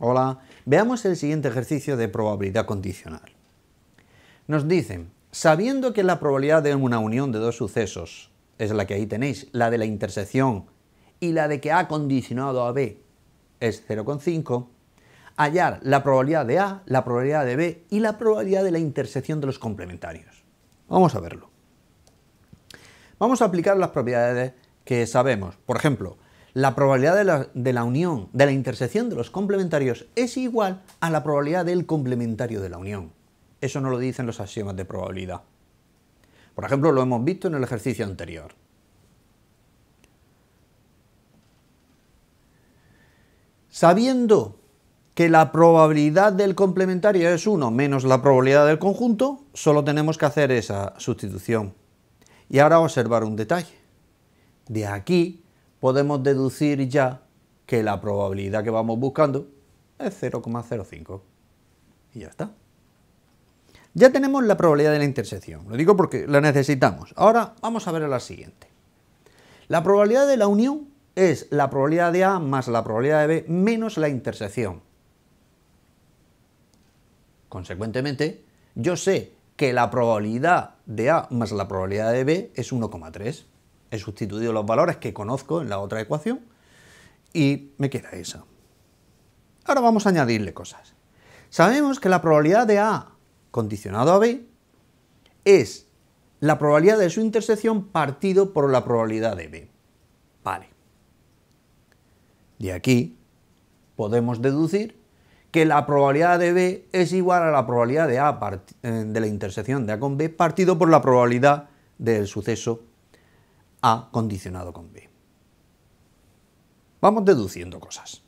Hola, veamos el siguiente ejercicio de probabilidad condicional. Nos dicen, sabiendo que la probabilidad de una unión de dos sucesos es la que ahí tenéis, la de la intersección y la de que A condicionado a B es 0,5, hallar la probabilidad de A, la probabilidad de B y la probabilidad de la intersección de los complementarios. Vamos a verlo. Vamos a aplicar las propiedades que sabemos. Por ejemplo, la probabilidad de la, unión, de la intersección de los complementarios es igual a la probabilidad del complementario de la unión. Eso no lo dicen los axiomas de probabilidad. Por ejemplo, lo hemos visto en el ejercicio anterior. Sabiendo que la probabilidad del complementario es 1 menos la probabilidad del conjunto, solo tenemos que hacer esa sustitución. Y ahora observar un detalle. De aquí podemos deducir ya que la probabilidad que vamos buscando es 0,05. Y ya está. Ya tenemos la probabilidad de la intersección, lo digo porque la necesitamos. Ahora vamos a ver la siguiente. La probabilidad de la unión es la probabilidad de A más la probabilidad de B menos la intersección. Consecuentemente, yo sé que la probabilidad de A más la probabilidad de B es 1,3 he sustituido los valores que conozco en la otra ecuación y me queda esa. Ahora vamos a añadirle cosas. Sabemos que la probabilidad de A condicionado a B es la probabilidad de su intersección partido por la probabilidad de B. Vale. De aquí podemos deducir que la probabilidad de B es igual a la probabilidad de A eh, de la intersección de A con B partido por la probabilidad del suceso a condicionado con B. Vamos deduciendo cosas.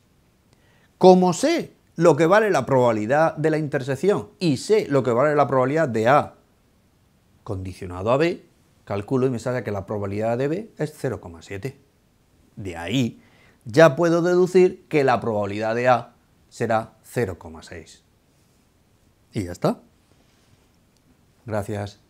Como sé lo que vale la probabilidad de la intersección y sé lo que vale la probabilidad de A condicionado a B, calculo y me sale que la probabilidad de B es 0,7. De ahí ya puedo deducir que la probabilidad de A será 0,6. Y ya está. Gracias.